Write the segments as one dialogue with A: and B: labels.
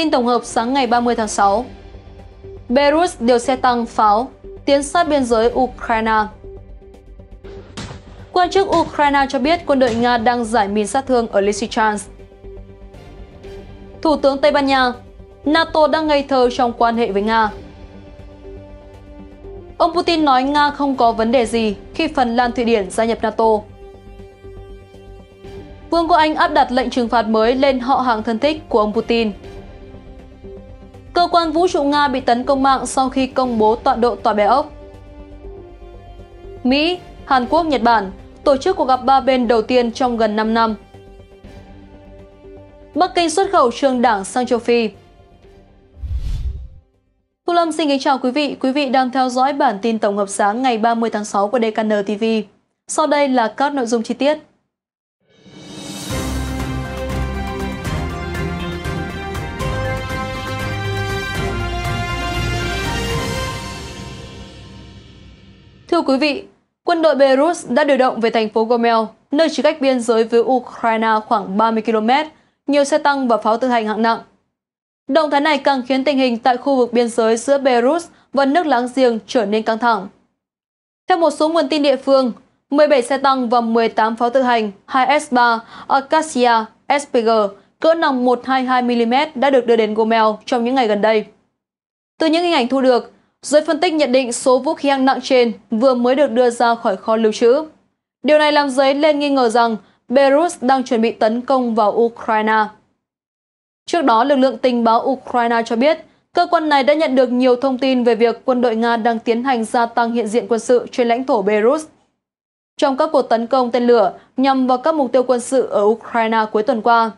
A: Tin tổng hợp sáng ngày 30 tháng 6 Belarus điều xe tăng pháo tiến sát biên giới Ukraine Quan chức Ukraine cho biết quân đội Nga đang giải mìn sát thương ở Lysychansk. Thủ tướng Tây Ban Nha NATO đang ngây thơ trong quan hệ với Nga Ông Putin nói Nga không có vấn đề gì khi Phần Lan Thụy Điển gia nhập NATO. Vương quốc Anh áp đặt lệnh trừng phạt mới lên họ hàng thân thích của ông Putin. Cơ quan vũ trụ Nga bị tấn công mạng sau khi công bố tọa độ tòa bé ốc. Mỹ, Hàn Quốc, Nhật Bản tổ chức cuộc gặp ba bên đầu tiên trong gần 5 năm. Bắc Kinh xuất khẩu trường đảng sang châu Phi. Thu Lâm xin kính chào quý vị. Quý vị đang theo dõi bản tin tổng hợp sáng ngày 30 tháng 6 của DKN TV. Sau đây là các nội dung chi tiết. Thưa quý vị, quân đội Belarus đã điều động về thành phố Gomel, nơi chỉ cách biên giới với Ukraine khoảng 30 km, nhiều xe tăng và pháo tự hành hạng nặng. Động thái này càng khiến tình hình tại khu vực biên giới giữa Belarus và nước láng giềng trở nên căng thẳng. Theo một số nguồn tin địa phương, 17 xe tăng và 18 pháo tự hành 2S3 Acacia SPG cỡ nòng 122mm đã được đưa đến Gomel trong những ngày gần đây. Từ những hình ảnh thu được, Giới phân tích nhận định số vũ khí hạng nặng trên vừa mới được đưa ra khỏi kho lưu trữ. Điều này làm giới lên nghi ngờ rằng Belarus đang chuẩn bị tấn công vào Ukraine. Trước đó, lực lượng tình báo Ukraine cho biết cơ quan này đã nhận được nhiều thông tin về việc quân đội Nga đang tiến hành gia tăng hiện diện quân sự trên lãnh thổ Belarus. Trong các cuộc tấn công tên lửa nhằm vào các mục tiêu quân sự ở Ukraine cuối tuần qua,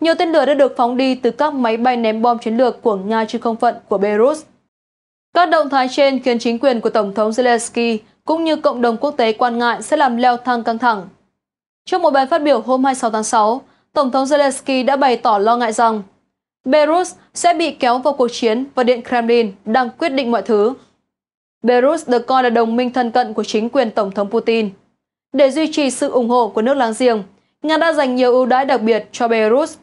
A: nhiều tên lửa đã được phóng đi từ các máy bay ném bom chiến lược của Nga trên không phận của Belarus. Các động thái trên khiến chính quyền của Tổng thống Zelensky cũng như cộng đồng quốc tế quan ngại sẽ làm leo thang căng thẳng. Trong một bài phát biểu hôm 26 tháng 6, Tổng thống Zelensky đã bày tỏ lo ngại rằng Belarus sẽ bị kéo vào cuộc chiến và Điện Kremlin đang quyết định mọi thứ. Belarus được coi là đồng minh thân cận của chính quyền Tổng thống Putin. Để duy trì sự ủng hộ của nước láng giềng, Nga đã dành nhiều ưu đãi đặc biệt cho Belarus.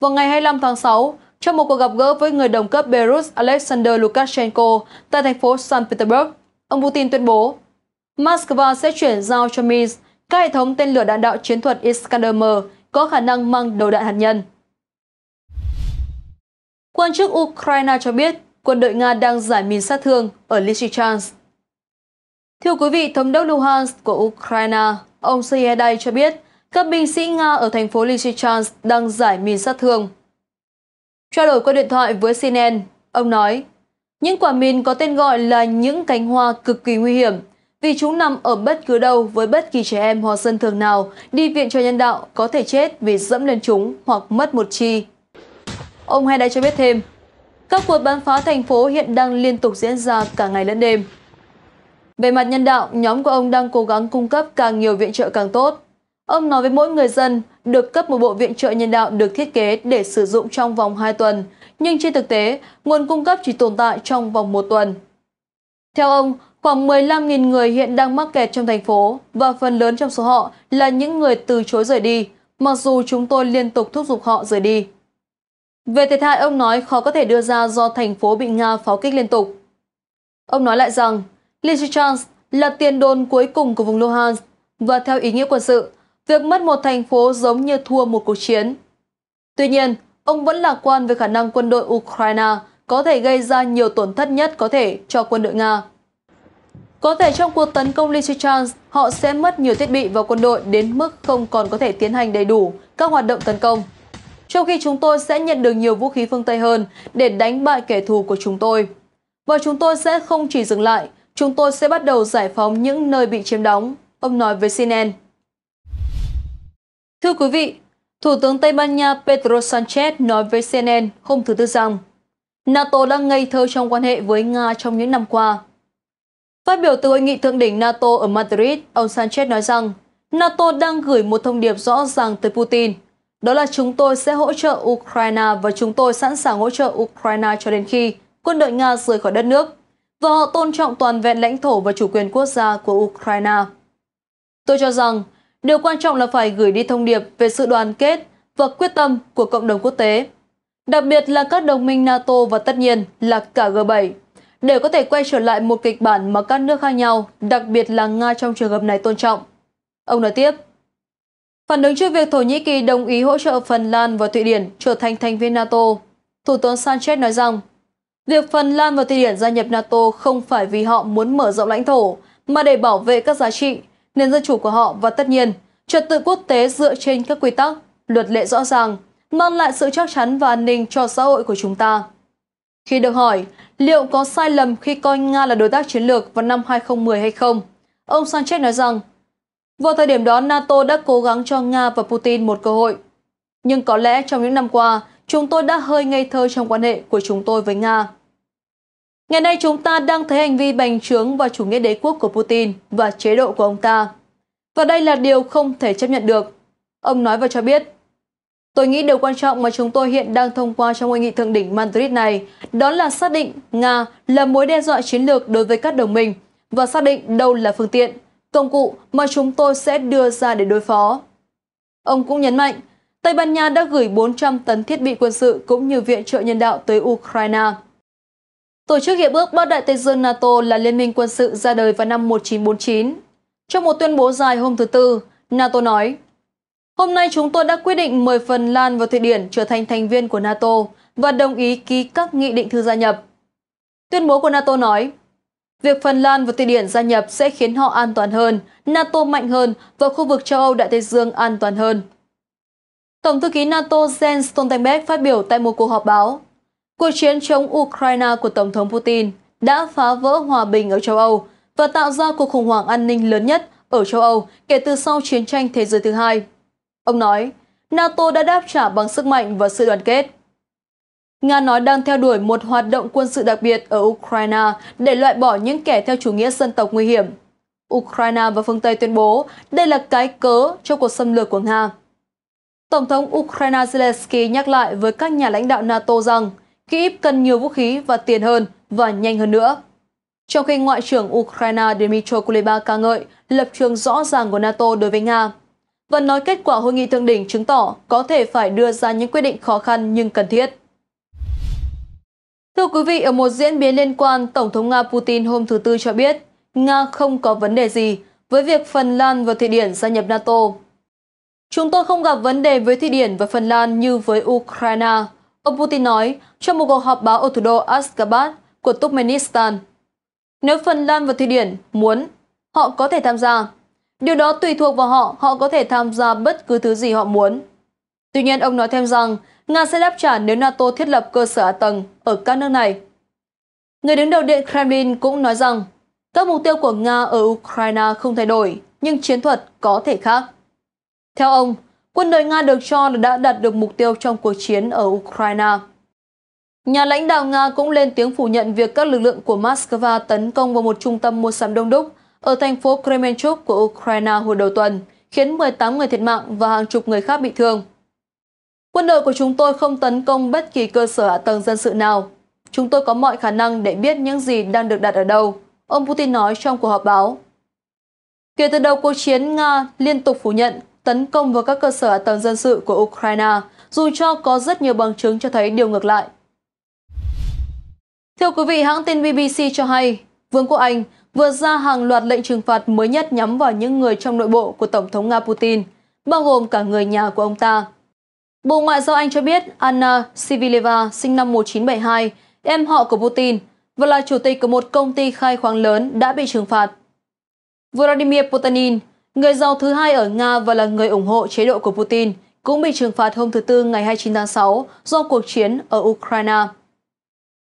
A: Vào ngày 25 tháng 6, trong một cuộc gặp gỡ với người đồng cấp Belarus Alexander Lukashenko tại thành phố St. Petersburg. Ông Putin tuyên bố, Moscow sẽ chuyển giao cho Minsk các hệ thống tên lửa đạn đạo chiến thuật Iskander-M có khả năng mang đầu đạn hạt nhân. Quan chức Ukraine cho biết quân đội Nga đang giải mìn sát thương ở Lysychansk. Thưa quý vị, Thống đốc Luhansk của Ukraine, ông Syedai cho biết các binh sĩ Nga ở thành phố Lysychansk đang giải mìn sát thương. Trao đổi qua điện thoại với CNN, ông nói, những quả mìn có tên gọi là những cánh hoa cực kỳ nguy hiểm vì chúng nằm ở bất cứ đâu với bất kỳ trẻ em hoặc dân thường nào đi viện cho nhân đạo có thể chết vì dẫm lên chúng hoặc mất một chi. Ông Hay đã cho biết thêm, các cuộc bắn phá thành phố hiện đang liên tục diễn ra cả ngày lẫn đêm. Về mặt nhân đạo, nhóm của ông đang cố gắng cung cấp càng nhiều viện trợ càng tốt. Ông nói với mỗi người dân, được cấp một bộ viện trợ nhân đạo được thiết kế để sử dụng trong vòng 2 tuần, nhưng trên thực tế, nguồn cung cấp chỉ tồn tại trong vòng 1 tuần. Theo ông, khoảng 15.000 người hiện đang mắc kẹt trong thành phố và phần lớn trong số họ là những người từ chối rời đi, mặc dù chúng tôi liên tục thúc giục họ rời đi. Về thiệt hại, ông nói khó có thể đưa ra do thành phố bị Nga pháo kích liên tục. Ông nói lại rằng, Lysychansk là tiền đồn cuối cùng của vùng Luhansk và theo ý nghĩa quân sự, Việc mất một thành phố giống như thua một cuộc chiến. Tuy nhiên, ông vẫn lạc quan về khả năng quân đội Ukraine có thể gây ra nhiều tổn thất nhất có thể cho quân đội Nga. Có thể trong cuộc tấn công Lysychansk, họ sẽ mất nhiều thiết bị và quân đội đến mức không còn có thể tiến hành đầy đủ các hoạt động tấn công. Trong khi chúng tôi sẽ nhận được nhiều vũ khí phương Tây hơn để đánh bại kẻ thù của chúng tôi. Và chúng tôi sẽ không chỉ dừng lại, chúng tôi sẽ bắt đầu giải phóng những nơi bị chiếm đóng, ông nói với CNN. Thưa quý vị, Thủ tướng Tây Ban Nha Pedro Sanchez nói với CNN hôm thứ Tư rằng NATO đang ngây thơ trong quan hệ với Nga trong những năm qua. Phát biểu từ hội nghị thượng đỉnh NATO ở Madrid, ông Sanchez nói rằng NATO đang gửi một thông điệp rõ ràng tới Putin, đó là chúng tôi sẽ hỗ trợ Ukraine và chúng tôi sẵn sàng hỗ trợ Ukraine cho đến khi quân đội Nga rời khỏi đất nước và họ tôn trọng toàn vẹn lãnh thổ và chủ quyền quốc gia của Ukraine. Tôi cho rằng Điều quan trọng là phải gửi đi thông điệp về sự đoàn kết và quyết tâm của cộng đồng quốc tế, đặc biệt là các đồng minh NATO và tất nhiên là cả G7, để có thể quay trở lại một kịch bản mà các nước khác nhau, đặc biệt là Nga trong trường hợp này tôn trọng. Ông nói tiếp, phản ứng trước việc Thổ Nhĩ Kỳ đồng ý hỗ trợ Phần Lan và Thụy Điển trở thành thành viên NATO, Thủ tướng Sanchez nói rằng, việc Phần Lan và Thụy Điển gia nhập NATO không phải vì họ muốn mở rộng lãnh thổ, mà để bảo vệ các giá trị nền dân chủ của họ và tất nhiên, trật tự quốc tế dựa trên các quy tắc, luật lệ rõ ràng, mang lại sự chắc chắn và an ninh cho xã hội của chúng ta. Khi được hỏi liệu có sai lầm khi coi Nga là đối tác chiến lược vào năm 2010 hay không, ông Sanchez nói rằng vào thời điểm đó NATO đã cố gắng cho Nga và Putin một cơ hội. Nhưng có lẽ trong những năm qua, chúng tôi đã hơi ngây thơ trong quan hệ của chúng tôi với Nga. Ngày nay chúng ta đang thấy hành vi bành trướng và chủ nghĩa đế quốc của Putin và chế độ của ông ta. Và đây là điều không thể chấp nhận được. Ông nói và cho biết, Tôi nghĩ điều quan trọng mà chúng tôi hiện đang thông qua trong hội nghị thượng đỉnh Madrid này đó là xác định Nga là mối đe dọa chiến lược đối với các đồng minh và xác định đâu là phương tiện, công cụ mà chúng tôi sẽ đưa ra để đối phó. Ông cũng nhấn mạnh, Tây Ban Nha đã gửi 400 tấn thiết bị quân sự cũng như viện trợ nhân đạo tới Ukraine. Tổ chức Hiệp ước Bắc Đại Tây Dương NATO là liên minh quân sự ra đời vào năm 1949. Trong một tuyên bố dài hôm thứ Tư, NATO nói Hôm nay chúng tôi đã quyết định mời Phần Lan và Thụy Điển trở thành thành viên của NATO và đồng ý ký các nghị định thư gia nhập. Tuyên bố của NATO nói Việc Phần Lan và Thụy Điển gia nhập sẽ khiến họ an toàn hơn, NATO mạnh hơn và khu vực châu Âu Đại Tây Dương an toàn hơn. Tổng thư ký NATO Jens Stoltenberg phát biểu tại một cuộc họp báo Cuộc chiến chống Ukraine của Tổng thống Putin đã phá vỡ hòa bình ở châu Âu và tạo ra cuộc khủng hoảng an ninh lớn nhất ở châu Âu kể từ sau chiến tranh thế giới thứ hai. Ông nói, NATO đã đáp trả bằng sức mạnh và sự đoàn kết. Nga nói đang theo đuổi một hoạt động quân sự đặc biệt ở Ukraine để loại bỏ những kẻ theo chủ nghĩa dân tộc nguy hiểm. Ukraine và phương Tây tuyên bố đây là cái cớ cho cuộc xâm lược của Nga. Tổng thống Ukraine Zelensky nhắc lại với các nhà lãnh đạo NATO rằng Kyiv cần nhiều vũ khí và tiền hơn và nhanh hơn nữa. Trong khi Ngoại trưởng Ukraine Dmytro Kuleba ca ngợi lập trường rõ ràng của NATO đối với Nga, và nói kết quả hội nghị thượng đỉnh chứng tỏ có thể phải đưa ra những quyết định khó khăn nhưng cần thiết. Thưa quý vị, ở một diễn biến liên quan, Tổng thống Nga Putin hôm thứ Tư cho biết Nga không có vấn đề gì với việc Phần Lan và Thụy Điển gia nhập NATO. Chúng tôi không gặp vấn đề với Thụy Điển và Phần Lan như với Ukraine, Ông Putin nói trong một cuộc họp báo ở thủ đô Ashgabat của Turkmenistan. Nếu Phần Lan và Thụy Điển muốn, họ có thể tham gia. Điều đó tùy thuộc vào họ, họ có thể tham gia bất cứ thứ gì họ muốn. Tuy nhiên, ông nói thêm rằng Nga sẽ đáp trả nếu NATO thiết lập cơ sở hạ tầng ở các nước này. Người đứng đầu Điện Kremlin cũng nói rằng các mục tiêu của Nga ở Ukraine không thay đổi, nhưng chiến thuật có thể khác. Theo ông, quân đội Nga được cho là đã đạt được mục tiêu trong cuộc chiến ở Ukraine. Nhà lãnh đạo Nga cũng lên tiếng phủ nhận việc các lực lượng của Moscow tấn công vào một trung tâm mua sắm đông đúc ở thành phố Kremenchuk của Ukraine hồi đầu tuần, khiến 18 người thiệt mạng và hàng chục người khác bị thương. Quân đội của chúng tôi không tấn công bất kỳ cơ sở hạ tầng dân sự nào. Chúng tôi có mọi khả năng để biết những gì đang được đặt ở đâu, ông Putin nói trong cuộc họp báo. Kể từ đầu cuộc chiến, Nga liên tục phủ nhận tấn công vào các cơ sở hạ tầng dân sự của Ukraine, dù cho có rất nhiều bằng chứng cho thấy điều ngược lại. Thưa quý vị, hãng tin BBC cho hay, Vương quốc Anh vừa ra hàng loạt lệnh trừng phạt mới nhất nhắm vào những người trong nội bộ của Tổng thống Nga Putin, bao gồm cả người nhà của ông ta. Bộ Ngoại giao Anh cho biết Anna Sivileva, sinh năm 1972, em họ của Putin và là chủ tịch của một công ty khai khoáng lớn đã bị trừng phạt. Vladimir Putin Người giàu thứ hai ở Nga và là người ủng hộ chế độ của Putin cũng bị trừng phạt hôm thứ Tư ngày 29 tháng 6 do cuộc chiến ở Ukraine.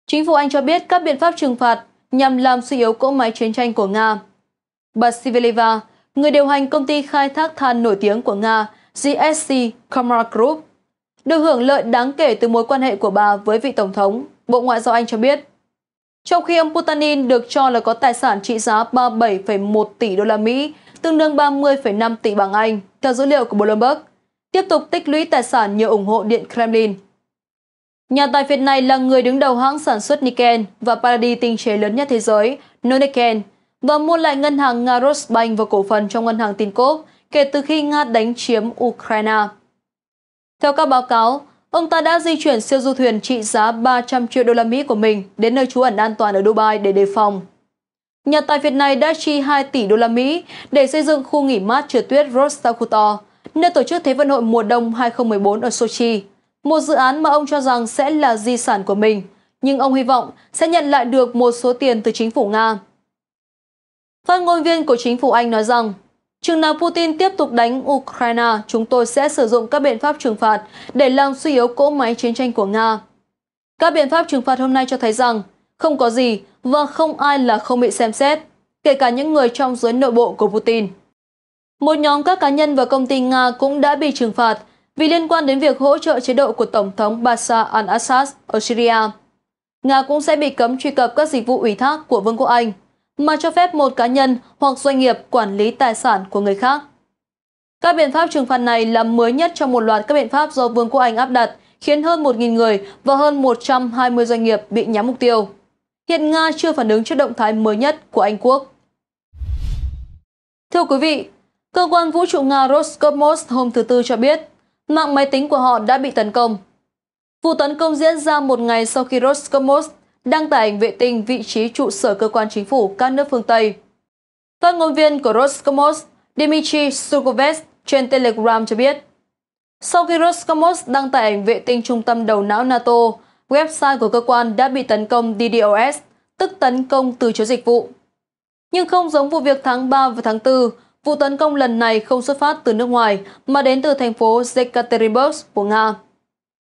A: Chính phủ Anh cho biết các biện pháp trừng phạt nhằm làm suy yếu cỗ máy chiến tranh của Nga. Bà Siveleva, người điều hành công ty khai thác than nổi tiếng của Nga GSC Kamara Group, được hưởng lợi đáng kể từ mối quan hệ của bà với vị Tổng thống, Bộ Ngoại giao Anh cho biết. Trong khi ông Putin được cho là có tài sản trị giá 37,1 tỷ đô la Mỹ tương đương 30,5 tỷ bảng Anh, theo dữ liệu của Bloomberg, tiếp tục tích lũy tài sản nhờ ủng hộ Điện Kremlin. Nhà tài phiệt này là người đứng đầu hãng sản xuất nickel và paradi tinh chế lớn nhất thế giới, Nonickel, và mua lại ngân hàng Nga Rosbank và cổ phần trong ngân hàng tin Tinkoff kể từ khi Nga đánh chiếm Ukraine. Theo các báo cáo, ông ta đã di chuyển siêu du thuyền trị giá 300 triệu đô la Mỹ của mình đến nơi trú ẩn an toàn ở Dubai để đề phòng. Nhà tài Việt này đã chi 2 tỷ đô la Mỹ để xây dựng khu nghỉ mát trượt tuyết Rostakutor, nơi tổ chức Thế vận hội mùa đông 2014 ở Sochi, một dự án mà ông cho rằng sẽ là di sản của mình, nhưng ông hy vọng sẽ nhận lại được một số tiền từ chính phủ Nga. Phát ngôn viên của chính phủ Anh nói rằng, chừng nào Putin tiếp tục đánh Ukraine, chúng tôi sẽ sử dụng các biện pháp trừng phạt để làm suy yếu cỗ máy chiến tranh của Nga. Các biện pháp trừng phạt hôm nay cho thấy rằng không có gì và không ai là không bị xem xét, kể cả những người trong giới nội bộ của Putin. Một nhóm các cá nhân và công ty Nga cũng đã bị trừng phạt vì liên quan đến việc hỗ trợ chế độ của Tổng thống Bashar al-Assad ở Syria. Nga cũng sẽ bị cấm truy cập các dịch vụ ủy thác của Vương quốc Anh, mà cho phép một cá nhân hoặc doanh nghiệp quản lý tài sản của người khác. Các biện pháp trừng phạt này là mới nhất trong một loạt các biện pháp do Vương quốc Anh áp đặt, khiến hơn 1.000 người và hơn 120 doanh nghiệp bị nhắm mục tiêu hiện Nga chưa phản ứng trước động thái mới nhất của Anh Quốc. Thưa quý vị, cơ quan vũ trụ Nga Roscosmos hôm thứ Tư cho biết mạng máy tính của họ đã bị tấn công. Vụ tấn công diễn ra một ngày sau khi Roscosmos đăng tải ảnh vệ tinh vị trí trụ sở cơ quan chính phủ các nước phương Tây. Phát ngôn viên của Roscosmos Dmitry Sukovets trên Telegram cho biết, sau khi Roscosmos đăng tải ảnh vệ tinh trung tâm đầu não NATO Website của cơ quan đã bị tấn công DDoS, tức tấn công từ chối dịch vụ. Nhưng không giống vụ việc tháng 3 và tháng 4, vụ tấn công lần này không xuất phát từ nước ngoài mà đến từ thành phố Yekaterinburg của Nga.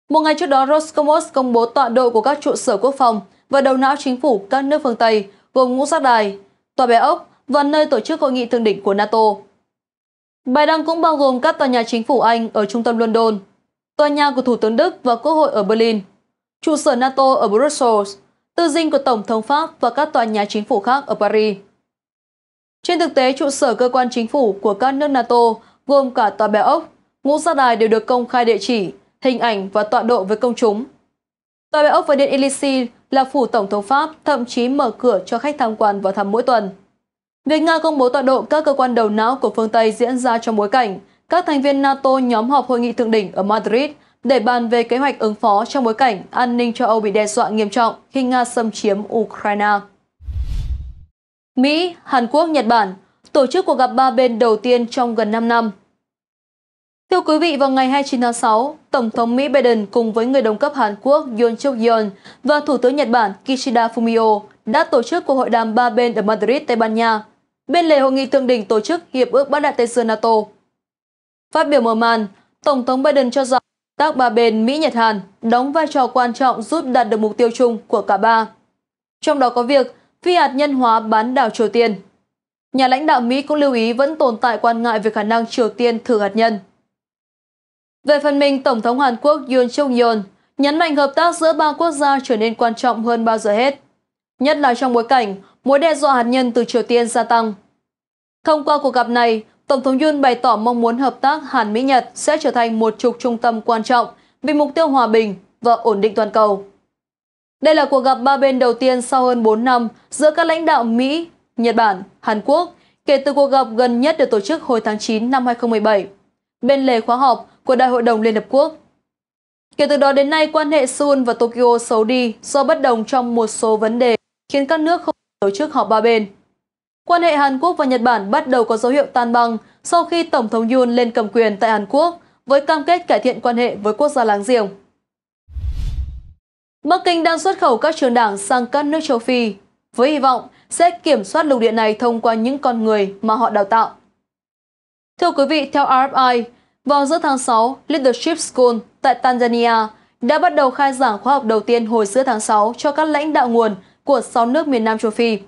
A: Một ngày trước đó, Roscomos công bố tọa độ của các trụ sở quốc phòng và đầu não chính phủ các nước phương Tây, gồm Ngũ Giác Đài, Tòa Bé Ốc và nơi tổ chức hội nghị thượng đỉnh của NATO. Bài đăng cũng bao gồm các tòa nhà chính phủ Anh ở trung tâm London, tòa nhà của Thủ tướng Đức và Quốc hội ở Berlin – trụ sở NATO ở Brussels, tư dinh của Tổng thống Pháp và các tòa nhà chính phủ khác ở Paris. Trên thực tế, trụ sở cơ quan chính phủ của các nước NATO gồm cả tòa bè ốc, ngũ gia đài đều được công khai địa chỉ, hình ảnh và tọa độ với công chúng. Tòa bè ốc và Điện Elysee là phủ Tổng thống Pháp thậm chí mở cửa cho khách tham quan và thăm mỗi tuần. Việc Nga công bố tọa độ các cơ quan đầu não của phương Tây diễn ra trong bối cảnh các thành viên NATO nhóm họp hội nghị thượng đỉnh ở Madrid để bàn về kế hoạch ứng phó trong bối cảnh an ninh châu Âu bị đe dọa nghiêm trọng khi Nga xâm chiếm Ukraine. Mỹ, Hàn Quốc, Nhật Bản tổ chức cuộc gặp ba bên đầu tiên trong gần 5 năm. Thưa quý vị, vào ngày 29 tháng 6, Tổng thống Mỹ Biden cùng với người đồng cấp Hàn Quốc Yoon suk yeol và Thủ tướng Nhật Bản Kishida Fumio đã tổ chức cuộc hội đàm ba bên ở Madrid, Tây Ban Nha, bên lề hội nghị thượng đỉnh tổ chức Hiệp ước Bắc Đại Tây Dương NATO. Phát biểu mở màn, Tổng thống Biden cho rằng các ba bên Mỹ-Nhật Hàn đóng vai trò quan trọng giúp đạt được mục tiêu chung của cả ba. Trong đó có việc phi hạt nhân hóa bán đảo Triều Tiên. Nhà lãnh đạo Mỹ cũng lưu ý vẫn tồn tại quan ngại về khả năng Triều Tiên thử hạt nhân. Về phần mình, Tổng thống Hàn Quốc Yoon suk yeol nhấn mạnh hợp tác giữa ba quốc gia trở nên quan trọng hơn bao giờ hết, nhất là trong bối cảnh mối đe dọa hạt nhân từ Triều Tiên gia tăng. Thông qua cuộc gặp này, Tổng thống Yun bày tỏ mong muốn hợp tác Hàn-Mỹ-Nhật sẽ trở thành một trục trung tâm quan trọng vì mục tiêu hòa bình và ổn định toàn cầu. Đây là cuộc gặp ba bên đầu tiên sau hơn 4 năm giữa các lãnh đạo Mỹ, Nhật Bản, Hàn Quốc kể từ cuộc gặp gần nhất được tổ chức hồi tháng 9 năm 2017, bên lề khóa họp của Đại hội đồng Liên Hợp Quốc. Kể từ đó đến nay, quan hệ Seoul và Tokyo xấu đi do bất đồng trong một số vấn đề khiến các nước không tổ chức họp ba bên. Quan hệ Hàn Quốc và Nhật Bản bắt đầu có dấu hiệu tan băng sau khi Tổng thống Yoon lên cầm quyền tại Hàn Quốc với cam kết cải thiện quan hệ với quốc gia láng giềng. Bắc Kinh đang xuất khẩu các trường đảng sang các nước châu Phi với hy vọng sẽ kiểm soát lục địa này thông qua những con người mà họ đào tạo. Thưa quý vị, theo RFI, vào giữa tháng 6, Leadership School tại Tanzania đã bắt đầu khai giảng khóa học đầu tiên hồi giữa tháng 6 cho các lãnh đạo nguồn của 6 nước miền Nam châu Phi –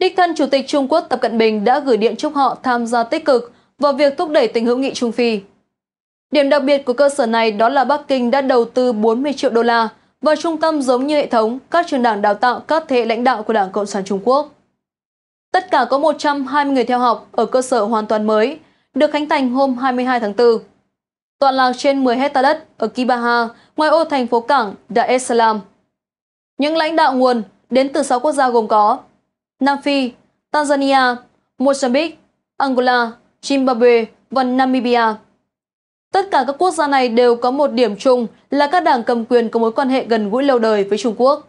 A: Đích thân Chủ tịch Trung Quốc Tập Cận Bình đã gửi điện chúc họ tham gia tích cực vào việc thúc đẩy tình hữu nghị Trung Phi. Điểm đặc biệt của cơ sở này đó là Bắc Kinh đã đầu tư 40 triệu đô la vào trung tâm giống như hệ thống các trường đảng đào tạo các thế hệ lãnh đạo của Đảng Cộng sản Trung Quốc. Tất cả có 120 người theo học ở cơ sở hoàn toàn mới, được khánh thành hôm 22 tháng 4. Toàn lạc trên 10 hecta đất ở Kibaha, ngoài ô thành phố cảng Dar es Salaam. Những lãnh đạo nguồn đến từ 6 quốc gia gồm có Nam Phi, Tanzania, Mozambique, Angola, Zimbabwe và Namibia. Tất cả các quốc gia này đều có một điểm chung là các đảng cầm quyền có mối quan hệ gần gũi lâu đời với Trung Quốc.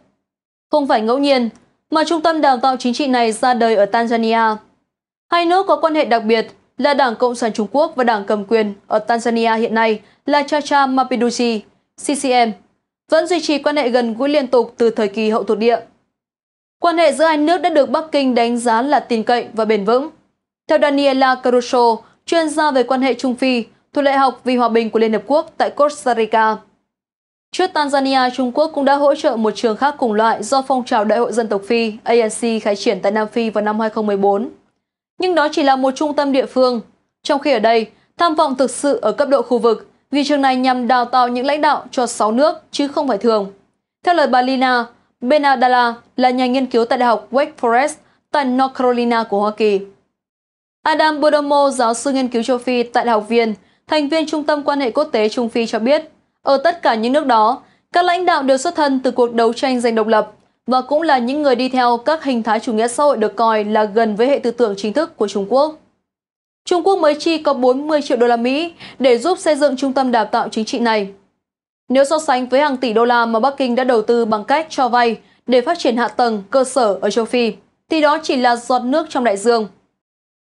A: Không phải ngẫu nhiên mà trung tâm đào tạo chính trị này ra đời ở Tanzania. Hai nước có quan hệ đặc biệt là Đảng Cộng sản Trung Quốc và Đảng cầm quyền ở Tanzania hiện nay là Chacha Mapinduzi, CCM, vẫn duy trì quan hệ gần gũi liên tục từ thời kỳ hậu thuộc địa. Quan hệ giữa hai nước đã được Bắc Kinh đánh giá là tin cậy và bền vững. Theo Daniela Caruso, chuyên gia về quan hệ Trung Phi, thuộc Đại học vì Hòa bình của Liên Hợp Quốc tại Costa Rica. Trước Tanzania, Trung Quốc cũng đã hỗ trợ một trường khác cùng loại do phong trào Đại hội Dân tộc Phi ANC khai triển tại Nam Phi vào năm 2014. Nhưng đó chỉ là một trung tâm địa phương. Trong khi ở đây, tham vọng thực sự ở cấp độ khu vực vì trường này nhằm đào tạo những lãnh đạo cho 6 nước chứ không phải thường. Theo lời bà Lina, Ben Adala là nhà nghiên cứu tại Đại học Wake Forest tại North Carolina của Hoa Kỳ. Adam Bodomo, giáo sư nghiên cứu châu Phi tại Đại học Viên, thành viên Trung tâm Quan hệ Quốc tế Trung Phi cho biết, ở tất cả những nước đó, các lãnh đạo đều xuất thân từ cuộc đấu tranh giành độc lập và cũng là những người đi theo các hình thái chủ nghĩa xã hội được coi là gần với hệ tư tưởng chính thức của Trung Quốc. Trung Quốc mới chi có 40 triệu đô la Mỹ để giúp xây dựng trung tâm đào tạo chính trị này. Nếu so sánh với hàng tỷ đô la mà Bắc Kinh đã đầu tư bằng cách cho vay để phát triển hạ tầng cơ sở ở châu Phi, thì đó chỉ là giọt nước trong đại dương.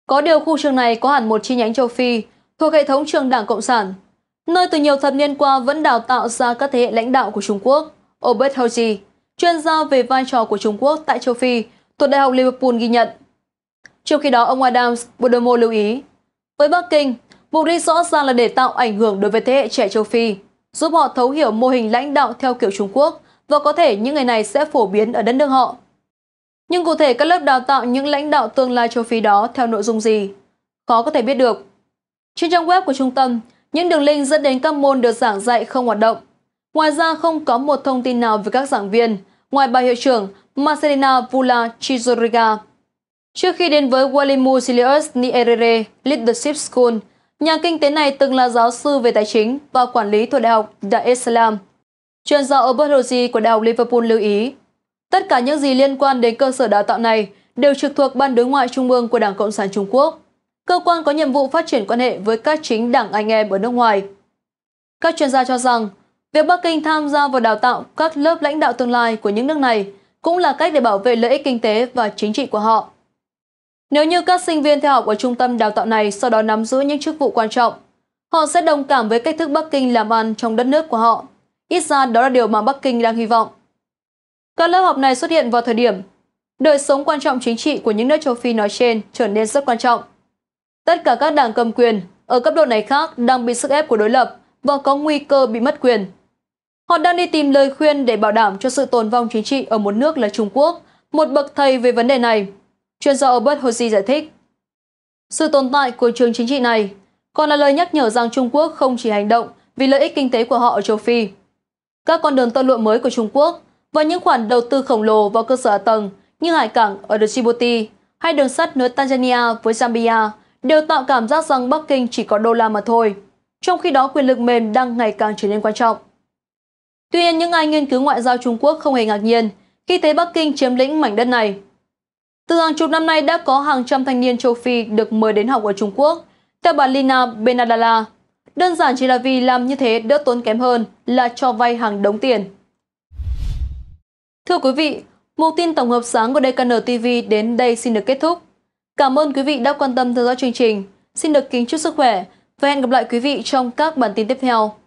A: Có điều khu trường này có hẳn một chi nhánh châu Phi thuộc hệ thống trường Đảng Cộng sản, nơi từ nhiều thập niên qua vẫn đào tạo ra các thế hệ lãnh đạo của Trung Quốc. Obert Hoji, chuyên gia về vai trò của Trung Quốc tại châu Phi, thuộc Đại học Liverpool ghi nhận. Trong khi đó, ông Adams Bodomo lưu ý, với Bắc Kinh, mục đích rõ ràng là để tạo ảnh hưởng đối với thế hệ trẻ châu Phi, giúp họ thấu hiểu mô hình lãnh đạo theo kiểu Trung Quốc và có thể những người này sẽ phổ biến ở đất nước họ. Nhưng cụ thể các lớp đào tạo những lãnh đạo tương lai châu Phi đó theo nội dung gì? Khó có thể biết được. Trên trang web của trung tâm, những đường link dẫn đến các môn được giảng dạy không hoạt động. Ngoài ra không có một thông tin nào về các giảng viên, ngoài bà hiệu trưởng Marcelina Vula Chizoriga. Trước khi đến với Walimu Silius Nierere Leadership School – Nhà kinh tế này từng là giáo sư về tài chính và quản lý thuộc Đại học Dar es Salaam. Chuyên gia Albert Rossi của Đại học Liverpool lưu ý, tất cả những gì liên quan đến cơ sở đào tạo này đều trực thuộc Ban Đối ngoại Trung ương của Đảng Cộng sản Trung Quốc, cơ quan có nhiệm vụ phát triển quan hệ với các chính đảng anh em ở nước ngoài. Các chuyên gia cho rằng, việc Bắc Kinh tham gia vào đào tạo các lớp lãnh đạo tương lai của những nước này cũng là cách để bảo vệ lợi ích kinh tế và chính trị của họ. Nếu như các sinh viên theo học ở trung tâm đào tạo này sau đó nắm giữ những chức vụ quan trọng, họ sẽ đồng cảm với cách thức Bắc Kinh làm ăn trong đất nước của họ. Ít ra đó là điều mà Bắc Kinh đang hy vọng. Các lớp học này xuất hiện vào thời điểm đời sống quan trọng chính trị của những nước châu Phi nói trên trở nên rất quan trọng. Tất cả các đảng cầm quyền ở cấp độ này khác đang bị sức ép của đối lập và có nguy cơ bị mất quyền. Họ đang đi tìm lời khuyên để bảo đảm cho sự tồn vong chính trị ở một nước là Trung Quốc, một bậc thầy về vấn đề này chuyên gia Albert Hoxie giải thích. Sự tồn tại của trường chính trị này còn là lời nhắc nhở rằng Trung Quốc không chỉ hành động vì lợi ích kinh tế của họ ở châu Phi. Các con đường tơ lụa mới của Trung Quốc và những khoản đầu tư khổng lồ vào cơ sở hạ tầng như hải cảng ở Djibouti hay đường sắt nối Tanzania với Zambia đều tạo cảm giác rằng Bắc Kinh chỉ có đô la mà thôi, trong khi đó quyền lực mềm đang ngày càng trở nên quan trọng. Tuy nhiên, những ai nghiên cứu ngoại giao Trung Quốc không hề ngạc nhiên khi thấy Bắc Kinh chiếm lĩnh mảnh đất này từ hàng chục năm nay đã có hàng trăm thanh niên châu Phi được mời đến học ở Trung Quốc, theo bà Lina Benadala. Đơn giản chỉ là vì làm như thế đỡ tốn kém hơn là cho vay hàng đống tiền. Thưa quý vị, mục tin tổng hợp sáng của DKN TV đến đây xin được kết thúc. Cảm ơn quý vị đã quan tâm theo dõi chương trình. Xin được kính chúc sức khỏe và hẹn gặp lại quý vị trong các bản tin tiếp theo.